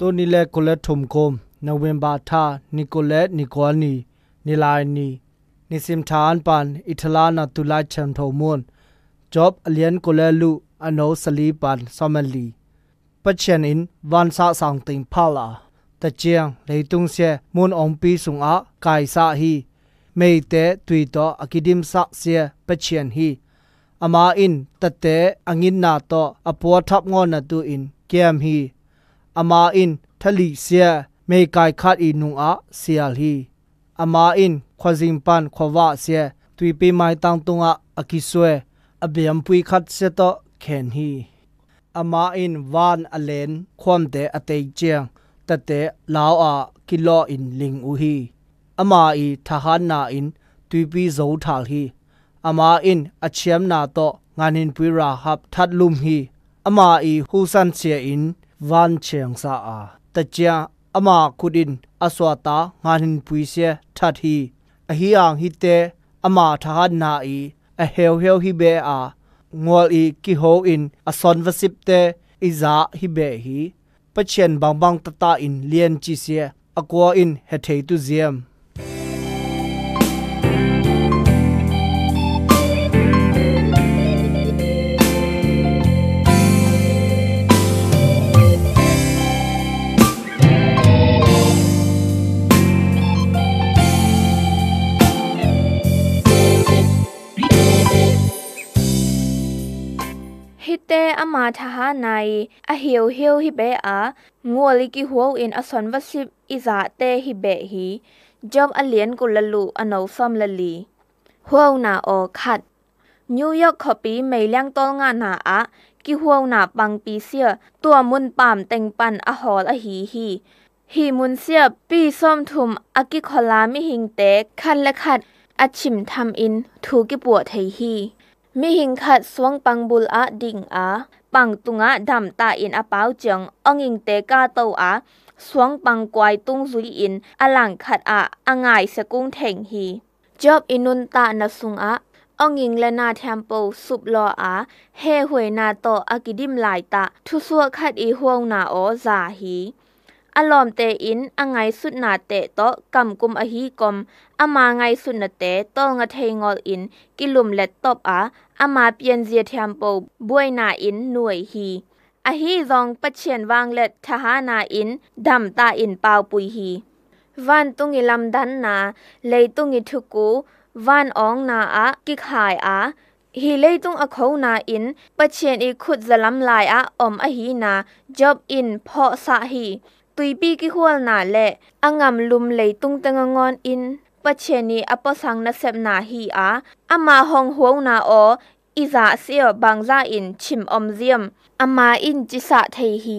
ตัวนี้แลคนละถมคมนเวมบาทานิโคเลตนิโคลนี นิลายนีนิซิมทานปันอิทลานาตุลาชัมโทมุนจอบอเลียนโคเลลูอโนสลีปันซอมลีปัจเจนินวันซาสังติงพาลาตะเจียงเลยตุงเสมุนองปีสุงอากายสาฮีเมเตตุยตออกิดิมสกเสปัจเจนฮีอามาอินตะเตอังินนาตออปัวทับงอนะตูอิน เกมฮีအမာအင်ထလီဆီယမေကိုင်ခတ်အီနုအာဆီယလီအမာအင်ခွဇင်ပန်ခွဝါဆီယတွီပေမိုင်တောင်တုံအအကိဆွဲအဗျံပွီခတ်ဆက်တော့ခဲန်ဟီအမာအင်ဝမ်အလန်ခွမ်တဲ့အတေကျန်တတဲ့လောအာကီလောအင်လင်ဦးဟီအမာအီထဟာနာအင်တွီပီဇောထာလဟီအမာအင်အချမ်နာတော့ငါနင်ပွီရာဟပ်ထတ်လုံဟီအမာအီဟူဆန်ဆီယအင် wan cheang sa a tja ama khudin aswata ngarin pui se thathi a hi ang hite ama thah na i a hew hew hi be a ngol i ki ho in a son vasip te iza hi be hi pachien bang bang ta ta in lien chi se a ko in he t h te ama tha ha nai a hiu hiu hi be a ngoli ki huo in a son wa sip iza te hi be hi job a lien ku lalu anau som lali huo na o khat new york copy mei lang tol nga na a ki huo na pang pi sia tua mun pam teng pan a hol a hi hi หิมุนเสียปีส้มทุมอากิคอลามิหิงเตคันและขัดอาชิมทำอินถูกิปัวไทฮี mi hing khat swang pangbul a ding a pang tunga dam ta in a pau chong ong ing te ka to a swang pang kwai tung zui in alang khat a angai se kung theng hi job inun ta na sung a ong ing le na tham po sup lo a he hwe na to akidim lai ta thu suwa khat i huang na o za hi อลอมเตอินอังไงสุดนาเตะโตกำกุมอหีกอมอามาไงสุดนาเตะต้องะเทงอลอินกิลุมเล็ดตบอาอามาเปียนเจียแถมปูบวยนาอินหน่วยฮีอหีรองปะเชียนวางเล็ดทหานาอินดำตาอินเปาปุยฮีวันตุงิลำดันนาเลยตุงิทุกูวันอองนาอะกิกหายอะฮีเลยตุงอโคนาอินปะเชียนอีขุดจะลำลายอะอมอหีนา job in พอสะฮีตุยบีกิฮัวนาและอังํมลุมเลยตุงตงงอนอินปะเชนีอปสังนะเซบนาฮีอาอามาฮองฮวงนาอออีซาเสียบางซาอินชิมอมเซียมอามาอินจิสะเทฮี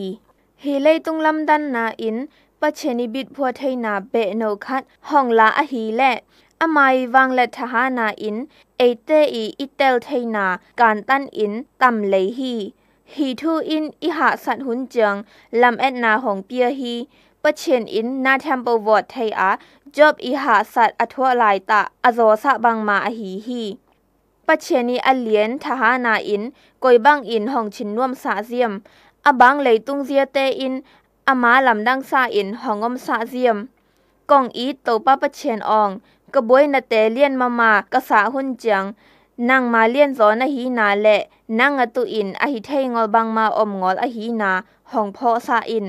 ฮีเลตุงลำดันนาอินปะเชนีบิดพัวเทนาเบโนคัดฮองลาอฮีและอามายวังและทหานาอินเอเตอีอิตเตลเทนาการตันอินตำเลฮีฮีทูอินอิหาสัตหุนเจีงลำเอ็ดนาของเปียฮีปะเชนอินนาเทมเปอรวอ์ดไทอาจบอิหาสัตอทวลายตะอโซสะบังมาอหีฮีปะเชนีอเลียนทหานาอินกอยบังอินของชินน่วมสาเซียมอบังเลยตุงเซียเตอินอามาลำดังสาอินของอมสาเซียมกองอีตโตปะปะเชนอองกระบวยนาเตเลียนมามากระสาหุนเจีง nang ma lian zo na hi na le nang atu in a hi thei ngol bang ma om ngol a hi na hong pho sa in